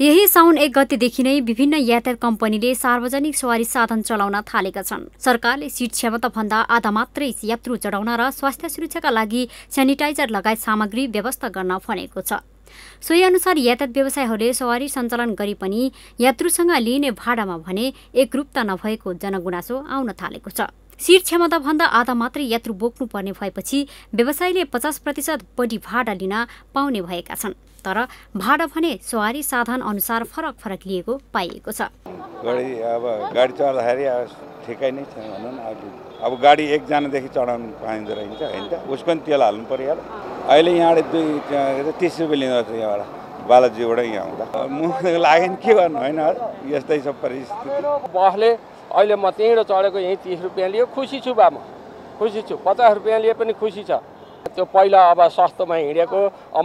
यही साउन एक गतिदेखि नै विभिन्न यातायात कम्पनीले सार्वजनिक सवारी साधन चलाउन थालेका छन् सरकारले सिट भन्दा आधा मात्रै यात्रु चढाउन र स्वास्थ्य सुरक्षाका लागि सेनिटाइजर लगायत सामग्री व्यवस्था गर्न भनेको छ सोही अनुसार यातायात व्यवसायहरूले सवारी सञ्चालन गरे पनि यात्रुसँग लिइने भाडामा भने एकरूपता नभएको जनगुनासो आउन थालेको छ सिट क्षमताभन्दा आधा मात्रै यात्रु बोक्नु पर्ने भएपछि व्यवसायीले पचास प्रतिशत बढी भाडा लिन पाउने भएका छन् तर भाडा भने सवारी साधन अनुसार फरक फरक लिएको पाइएको छ गाडी अब गाडी चढ्दाखेरि ठिकै नै छ भनौँ अब गाडी एकजनादेखि चढाउनु पाइँदो रहेछ होइन त उस पनि तेल हाल्नु पऱ्यो होला अहिले यहाँबाट दुई तिस रुपियाँ लिँदो रहेछ यहाँबाट बालाजीबाट यहाँ आउँदा म लाग्यो नि के गर्नु होइन यस्तै छ परिस्थिति बसले अहिले म त्यहीँबाट चढेको यहीँ तिस रुपियाँ लियो खुसी छु बा म खुसी छु पचास रुपियाँ लिए पनि खुसी छ त्यो पहिला अब सस्तोमा हिँडेको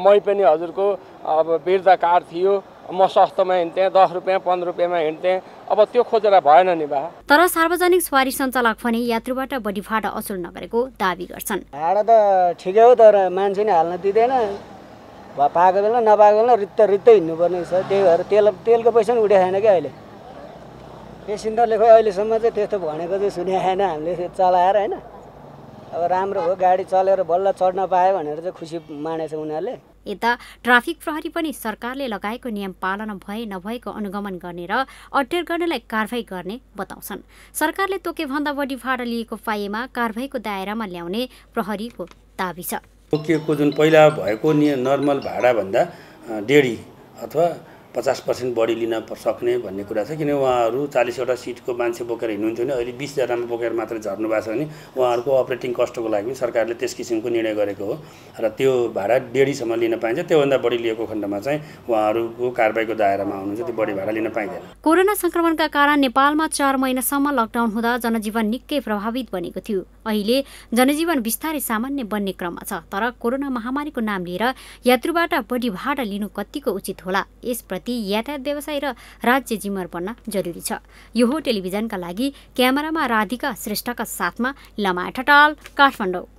मै पनि हजुरको अब वृद्ध कार्ड थियो म सस्तोमा हिँड्थेँ दस रुपियाँ पन्ध्र रुपियाँमा हिँड्थेँ अब त्यो खोजेर भएन नि बा तर सार्वजनिक सवारी सञ्चालक भने यात्रुबाट बढी भाडा असुल नगरेको दावी गर्छन् भाडा त ठिकै हो तर मान्छे नै हाल्न दिँदैन पाएको बेला नपाएको बेला रित्त रित्त हिँड्नुपर्ने छ त्यही भएर तेल तेलको पैसा पनि छैन क्या अहिले पेसेन्जरले खोइ अहिलेसम्म चाहिँ त्यस्तो भनेको चाहिँ सुने आएन हामीले चलाएर होइन अब राम्रो हो गाडी चलेर बल्ल चढ्न पायो भनेर चाहिँ खुसी मानेछ उनीहरूले यता ट्राफिक प्रहरी पनि सरकारले लगाएको नियम पालना भए नभएको अनुगमन गर्ने र अटेर गर्नेलाई कारवाही गर्ने बताउँछन् सरकारले तोकेभन्दा बढी भाडा लिएको पाइएमा कारवाहीको दायरामा ल्याउने प्रहरीको दावी छ तोकिएको जुन पहिला भएको नर्मल भाडाभन्दा डेढी अथवा पचास पर्सेन्ट बढी लिन सक्ने भन्ने कुरा छ किनभने उहाँहरू चालिसवटा सिटको मान्छे बोकेर हिँड्नुहुन्थ्यो भने अहिले बिसजनामा बोकेर मात्र झर्नु भएको छ भने उहाँहरूको अपरेटिङ कस्टको लागि पनि सरकारले त्यस किसिमको निर्णय गरेको हो र त्यो भाडा डेढीसम्म लिन पाइन्छ त्योभन्दा बढी लिएको खण्डमा चाहिँ उहाँहरूको कारवाहीको दायरामा आउनुहुन्छ त्यो बढी भाडा लिन पाइँदैन कोरोना सङ्क्रमणका कारण नेपालमा चार महिनासम्म लकडाउन हुँदा जनजीवन निकै प्रभावित बनेको थियो अहिले जनजीवन बिस्तारै सामान्य बन्ने क्रममा छ तर कोरोना महामारीको नाम लिएर यात्रुबाट बढी भाडा लिनु कतिको उचित होला यस प्रति यातायात व्यवसाय र राज्य जिम्मेवार पर्न जरुरी छ यो हो टेलिभिजनका लागि क्यामेरामा राधिका श्रेष्ठका साथमा ठटाल काठमाडौँ